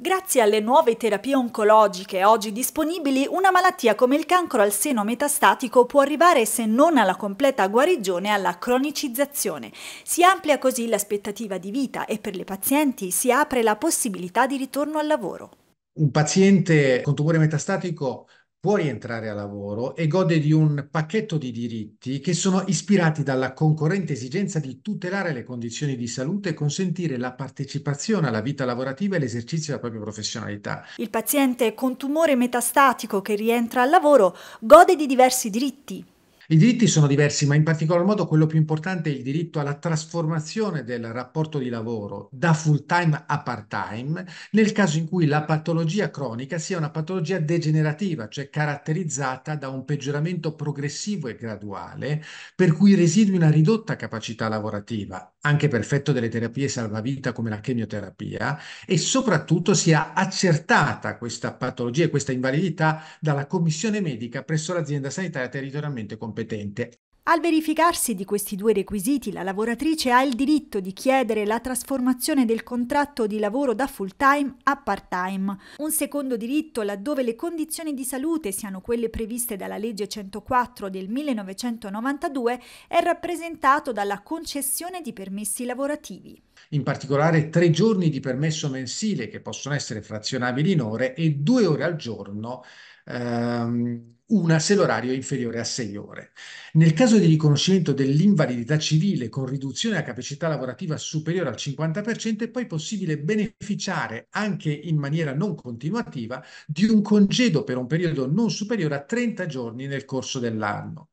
Grazie alle nuove terapie oncologiche oggi disponibili, una malattia come il cancro al seno metastatico può arrivare, se non alla completa guarigione, alla cronicizzazione. Si amplia così l'aspettativa di vita e per le pazienti si apre la possibilità di ritorno al lavoro. Un paziente con tumore metastatico può rientrare a lavoro e gode di un pacchetto di diritti che sono ispirati dalla concorrente esigenza di tutelare le condizioni di salute e consentire la partecipazione alla vita lavorativa e l'esercizio della propria professionalità. Il paziente con tumore metastatico che rientra al lavoro gode di diversi diritti i diritti sono diversi, ma in particolar modo quello più importante è il diritto alla trasformazione del rapporto di lavoro da full time a part time nel caso in cui la patologia cronica sia una patologia degenerativa, cioè caratterizzata da un peggioramento progressivo e graduale, per cui residui una ridotta capacità lavorativa, anche per effetto delle terapie salvavita come la chemioterapia, e soprattutto sia accertata questa patologia e questa invalidità dalla commissione medica presso l'azienda sanitaria territorialmente competente competente. Al verificarsi di questi due requisiti, la lavoratrice ha il diritto di chiedere la trasformazione del contratto di lavoro da full time a part time. Un secondo diritto laddove le condizioni di salute siano quelle previste dalla legge 104 del 1992 è rappresentato dalla concessione di permessi lavorativi in particolare tre giorni di permesso mensile che possono essere frazionabili in ore e due ore al giorno, ehm, una se l'orario è inferiore a sei ore. Nel caso di riconoscimento dell'invalidità civile con riduzione a capacità lavorativa superiore al 50% è poi possibile beneficiare anche in maniera non continuativa di un congedo per un periodo non superiore a 30 giorni nel corso dell'anno.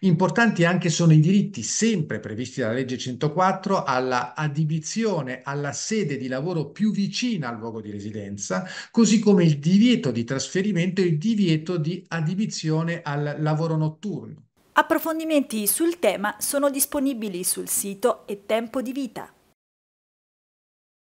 Importanti anche sono i diritti, sempre previsti dalla legge 104, alla adibizione alla sede di lavoro più vicina al luogo di residenza, così come il divieto di trasferimento e il divieto di adibizione al lavoro notturno. Approfondimenti sul tema sono disponibili sul sito e tempo di vita.